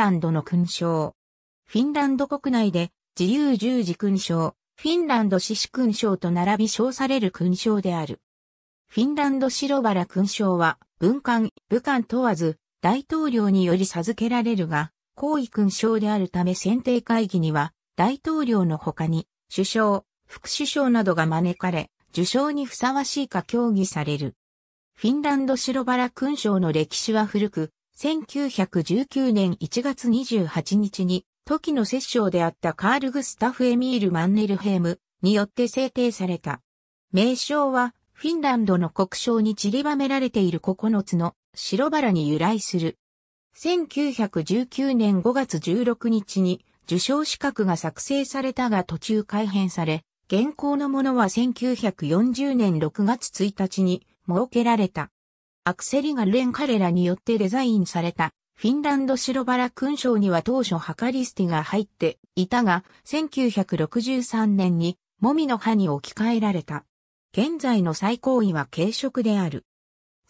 ランドの勲章。フィンランド国内で自由十字勲章、フィンランド獅子勲章と並び称される勲章である。フィンランド白バラ勲章は、文官、武官問わず、大統領により授けられるが、皇位勲章であるため選定会議には、大統領の他に、首相、副首相などが招かれ、受賞にふさわしいか協議される。フィンランド白バラ勲章の歴史は古く、1919年1月28日に、時の摂政であったカール・グスタフ・エミール・マンネルヘームによって制定された。名称は、フィンランドの国章に散りばめられている9つの白バラに由来する。1919年5月16日に受賞資格が作成されたが途中改変され、現行のものは1940年6月1日に設けられた。アクセリガレン彼らによってデザインされた、フィンランド白バラ勲章には当初ハカリスティが入っていたが、1963年に、モミの葉に置き換えられた。現在の最高位は軽食である。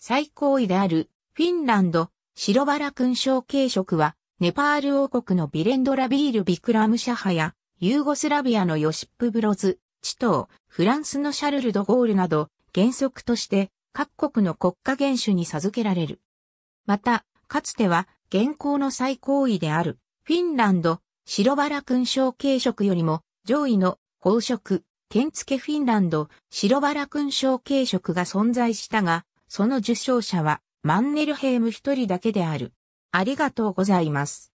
最高位である、フィンランド、白バラ勲章軽食は、ネパール王国のビレンドラビール・ビクラムシャハや、ユーゴスラビアのヨシップ・ブロズ、チトー、フランスのシャルル・ド・ゴールなど、原則として各国の国家元首に授けられる。また、かつては、現行の最高位である、フィンランド、白原勲章継職よりも、上位の、宝職、剣付フィンランド、白原勲章継職が存在したが、その受賞者は、マンネルヘイム一人だけである。ありがとうございます。